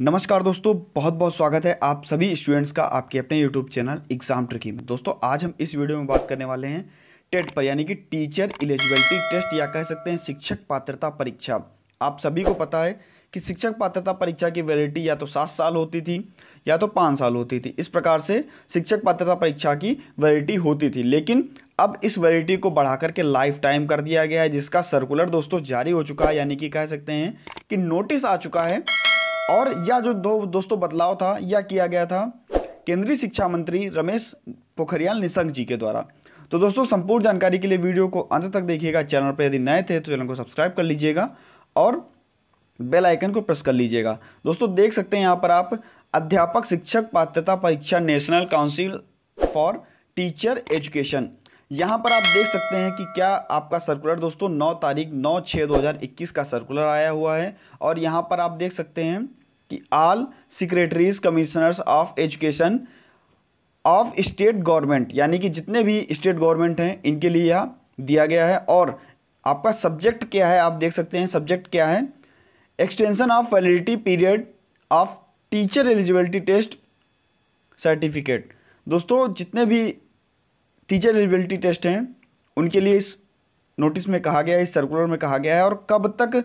नमस्कार दोस्तों बहुत बहुत स्वागत है आप सभी स्टूडेंट्स का आपके अपने यूट्यूब चैनल एग्जाम ट्रिकी में दोस्तों आज हम इस वीडियो में बात करने वाले हैं टेट पर यानी कि टीचर एलिजिबिलिटी टेस्ट या कह सकते हैं शिक्षक पात्रता परीक्षा आप सभी को पता है कि शिक्षक पात्रता परीक्षा की वैलिडिटी या तो सात साल होती थी या तो पाँच साल होती थी इस प्रकार से शिक्षक पात्रता परीक्षा की वैलिडिटी होती थी लेकिन अब इस वैलिडिटी को बढ़ा करके लाइफ टाइम कर दिया गया है जिसका सर्कुलर दोस्तों जारी हो चुका है यानी कि कह सकते हैं कि नोटिस आ चुका है और यह जो दो दोस्तों बदलाव था यह किया गया था केंद्रीय शिक्षा मंत्री रमेश पोखरियाल निशंक जी के द्वारा तो दोस्तों संपूर्ण जानकारी के लिए वीडियो को अंत तक देखिएगा चैनल पर यदि नए थे तो चैनल को सब्सक्राइब कर लीजिएगा और बेल आइकन को प्रेस कर लीजिएगा दोस्तों देख सकते हैं यहाँ पर आप अध्यापक शिक्षक पात्रता परीक्षा National Council for Teacher Education यहाँ पर आप देख सकते हैं कि क्या आपका सर्कुलर दोस्तों 9 तारीख 9 छः 2021 का सर्कुलर आया हुआ है और यहाँ पर आप देख सकते हैं कि all secretaries commissioners of education of state government यानी कि जितने भी स्टेट गवर्नमेंट हैं इनके लिए यह दिया गया है और आपका सब्जेक्ट क्या है आप देख सकते हैं सब्जेक्ट क्या है extension of validity period of teacher eligibility test certificate दोस्तों जितने भी टीचर एलिजिबिलिटी टेस्ट हैं उनके लिए इस नोटिस में कहा गया है इस सर्कुलर में कहा गया है और कब तक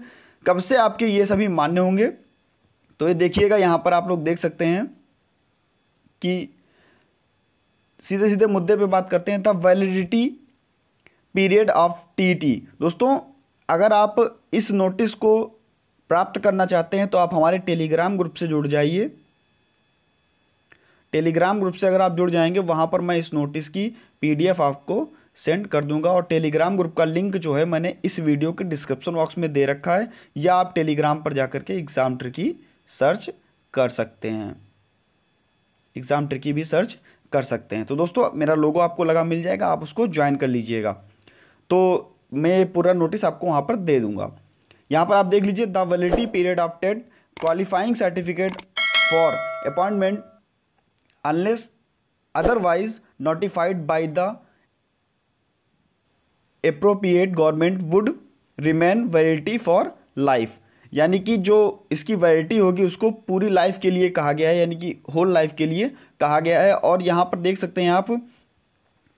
कब से आपके ये सभी मान्य होंगे तो ये देखिएगा यहाँ पर आप लोग देख सकते हैं कि सीधे सीधे मुद्दे पे बात करते हैं तब वैलिडिटी पीरियड ऑफ टीटी दोस्तों अगर आप इस नोटिस को प्राप्त करना चाहते हैं तो आप हमारे टेलीग्राम ग्रुप से जुड़ जाइए टेलीग्राम ग्रुप से अगर आप जुड़ जाएंगे वहाँ पर मैं इस नोटिस की पीडीएफ आपको सेंड कर दूंगा और टेलीग्राम ग्रुप का लिंक जो है मैंने इस वीडियो के डिस्क्रिप्शन बॉक्स में दे रखा है या आप टेलीग्राम पर जाकर के एग्ज़ाम ट्रिकी सर्च कर सकते हैं एग्ज़ाम ट्रिकी भी सर्च कर सकते हैं तो दोस्तों मेरा लोगो आपको लगा मिल जाएगा आप उसको ज्वाइन कर लीजिएगा तो मैं पूरा नोटिस आपको वहाँ पर दे दूंगा यहाँ पर आप देख लीजिए the validity period of TET qualifying certificate for appointment unless otherwise notified by the appropriate government would remain validity for life यानी कि जो इसकी वैलिटी होगी उसको पूरी लाइफ के लिए कहा गया है यानी कि होल लाइफ के लिए कहा गया है और यहाँ पर देख सकते हैं आप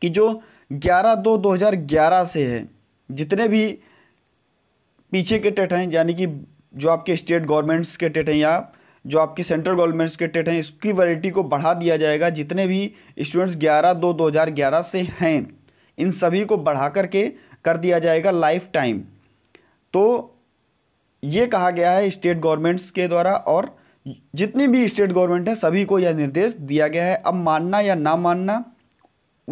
कि जो 11 दो 2011 से है जितने भी पीछे के टेट हैं यानी कि जो आपके स्टेट गवर्नमेंट्स के टेट हैं या जो आपकी सेंट्रल गवर्नमेंट के टेट हैं इसकी वैलिटी को बढ़ा दिया जाएगा जितने भी स्टूडेंट्स ग्यारह दो दो हज़ार ग्यारह से हैं इन सभी को बढ़ा करके कर दिया जाएगा लाइफ टाइम तो ये कहा गया है स्टेट गवर्नमेंट्स के द्वारा और जितनी भी स्टेट गवर्नमेंट हैं सभी को यह निर्देश दिया गया है अब मानना या ना मानना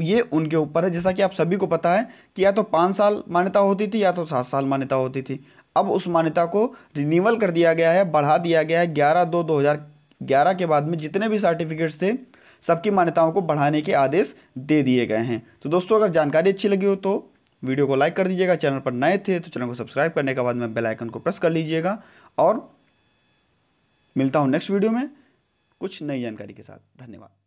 ये उनके ऊपर है जैसा कि आप सभी को पता है कि या तो पाँच साल मान्यता होती थी या तो सात साल मान्यता होती थी अब उस मान्यता को रिन्यूअल कर दिया गया है बढ़ा दिया गया है ग्यारह दो दो हज़ार ग्यारह के बाद में जितने भी सर्टिफिकेट्स थे सबकी मान्यताओं को बढ़ाने के आदेश दे दिए गए हैं तो दोस्तों अगर जानकारी अच्छी लगी हो तो वीडियो को लाइक कर दीजिएगा चैनल पर नए थे तो चैनल को सब्सक्राइब करने के बाद में बेल आइकन को प्रेस कर लीजिएगा और मिलता हूँ नेक्स्ट वीडियो में कुछ नई जानकारी के साथ धन्यवाद